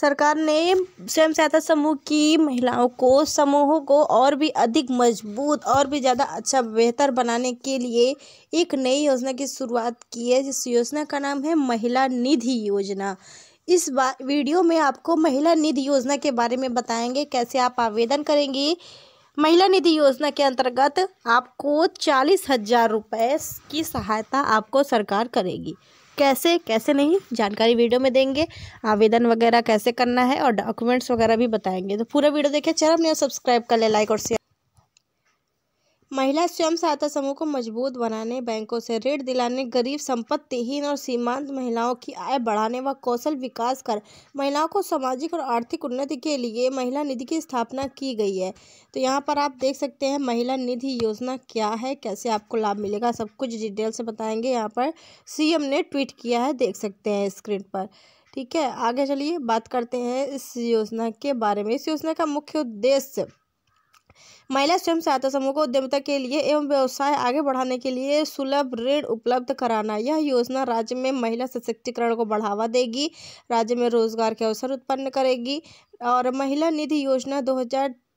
सरकार ने स्वयं सहायता समूह की महिलाओं को समूहों को और भी अधिक मजबूत और भी ज़्यादा अच्छा बेहतर बनाने के लिए एक नई योजना की शुरुआत की है जिस योजना का नाम है महिला निधि योजना इस वीडियो में आपको महिला निधि योजना के बारे में बताएंगे कैसे आप आवेदन करेंगे महिला निधि योजना के अंतर्गत आपको चालीस हज़ार रुपये की सहायता आपको सरकार करेगी कैसे कैसे नहीं जानकारी वीडियो में देंगे आवेदन वगैरह कैसे करना है और डॉक्यूमेंट्स वगैरह भी बताएंगे तो पूरा वीडियो देखिए चैनल अपने सब्सक्राइब कर ले लाइक और शेयर महिला स्वयं सहायता समूह को मजबूत बनाने बैंकों से ऋण दिलाने गरीब संपत्तिहीन और सीमांत महिलाओं की आय बढ़ाने व कौशल विकास कर महिलाओं को सामाजिक और आर्थिक उन्नति के लिए महिला निधि की स्थापना की गई है तो यहाँ पर आप देख सकते हैं महिला निधि योजना क्या है कैसे आपको लाभ मिलेगा सब कुछ डिटेल से बताएंगे यहाँ पर सी ने ट्वीट किया है देख सकते हैं स्क्रीन पर ठीक है आगे चलिए बात करते हैं इस योजना के बारे में इस योजना का मुख्य उद्देश्य महिला स्वयं सहायता समूह को उद्यमिता के लिए एवं व्यवसाय आगे बढ़ाने के लिए सुलभ ऋण उपलब्ध कराना यह योजना राज्य में महिला सशक्तिकरण को बढ़ावा देगी राज्य में रोजगार के अवसर उत्पन्न करेगी और महिला निधि योजना दो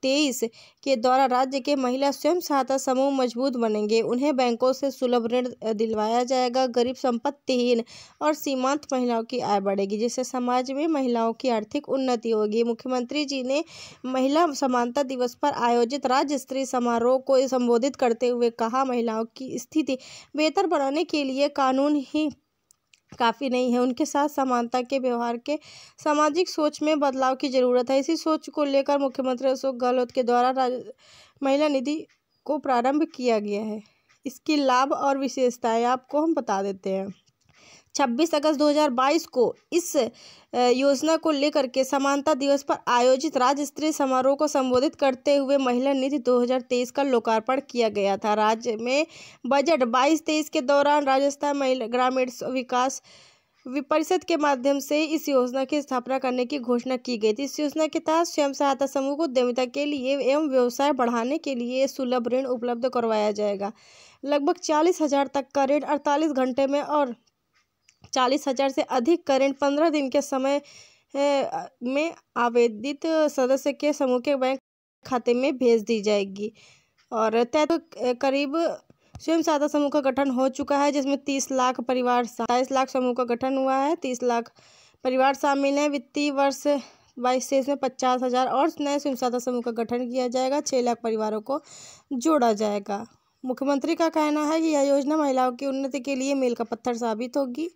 तेईस के द्वारा राज्य के महिला स्वयं सहायता समूह मजबूत बनेंगे उन्हें बैंकों से सुलभ ऋण दिलवाया जाएगा गरीब संपत्तिहीन और सीमांत महिलाओं की आय बढ़ेगी जिससे समाज में महिलाओं की आर्थिक उन्नति होगी मुख्यमंत्री जी ने महिला समानता दिवस पर आयोजित राज्य स्तरीय समारोह को संबोधित करते हुए कहा महिलाओं की स्थिति बेहतर बनाने के लिए कानून ही काफ़ी नहीं है उनके साथ समानता के व्यवहार के सामाजिक सोच में बदलाव की ज़रूरत है इसी सोच को लेकर मुख्यमंत्री अशोक गहलोत के द्वारा महिला निधि को प्रारंभ किया गया है इसकी लाभ और विशेषताएं आपको हम बता देते हैं 26 अगस्त 2022 को इस योजना को लेकर के समानता दिवस पर आयोजित राज्य स्तरीय समारोह को संबोधित करते हुए महिला नीति 2023 का लोकार्पण किया गया था राज्य में बजट 22 तेईस के दौरान राजस्थान महिला ग्रामीण विकास परिषद के माध्यम से इस योजना की स्थापना करने की घोषणा की गई थी इस योजना के तहत स्वयं सहायता समूह को उद्यमिता के लिए एवं व्यवसाय बढ़ाने के लिए सुलभ ऋण उपलब्ध करवाया जाएगा लगभग चालीस हजार तक का ऋण अड़तालीस घंटे में और चालीस हजार से अधिक करेंट पंद्रह दिन के समय में आवेदित सदस्य के समूह के बैंक खाते में भेज दी जाएगी और तय तो करीब स्वयं सहायता समूह का गठन हो चुका है जिसमें तीस लाख परिवार सत्ताईस लाख समूह का गठन हुआ है तीस लाख परिवार शामिल हैं वित्तीय वर्ष बाईस से इसमें पचास हज़ार और नए स्वयं सहायता समूह का गठन किया जाएगा छः लाख परिवारों को जोड़ा जाएगा मुख्यमंत्री का कहना है कि यह योजना महिलाओं की उन्नति के लिए मील का पत्थर साबित होगी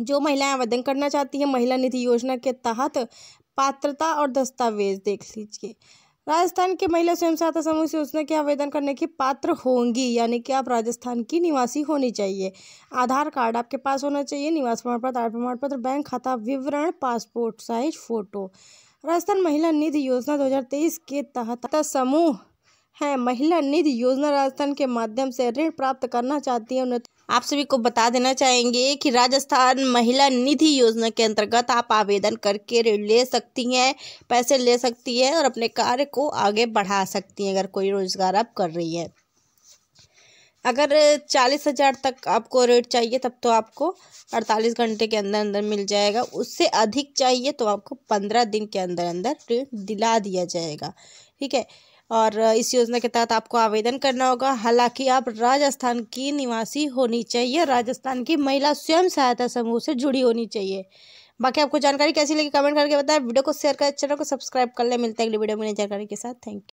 जो महिलाएं आवेदन करना चाहती हैं महिला निधि योजना के तहत पात्रता और दस्तावेज देख लीजिए राजस्थान के महिला स्वयं सहायता समूह से योजना के आवेदन करने की पात्र होंगी यानी कि आप राजस्थान की निवासी होनी चाहिए आधार कार्ड आपके पास होना चाहिए निवास प्रमाण पत्र आय प्रमाण पत्र बैंक खाता विवरण पासपोर्ट साइज फोटो राजस्थान महिला निधि योजना 2023 के तहत समूह है महिला निधि योजना राजस्थान के माध्यम से ऋण प्राप्त करना चाहती है उन्हें आप सभी को बता देना चाहेंगे कि राजस्थान महिला निधि योजना के अंतर्गत आप आवेदन करके ऋण ले सकती हैं पैसे ले सकती हैं और अपने कार्य को आगे बढ़ा सकती हैं अगर कोई रोज़गार आप कर रही है अगर चालीस हज़ार तक आपको रेट चाहिए तब तो आपको अड़तालीस घंटे के अंदर अंदर मिल जाएगा उससे अधिक चाहिए तो आपको पंद्रह दिन के अंदर अंदर रेट दिला दिया जाएगा ठीक है और इस योजना के तहत आपको आवेदन करना होगा हालांकि आप राजस्थान की निवासी होनी चाहिए राजस्थान की महिला स्वयं सहायता समूह से जुड़ी होनी चाहिए बाकी आपको जानकारी कैसी लगी कमेंट करके बताएं वीडियो को शेयर करें चैनल को सब्सक्राइब कर ले मिलते हैं अगली वीडियो में जानकारी के साथ थैंक यू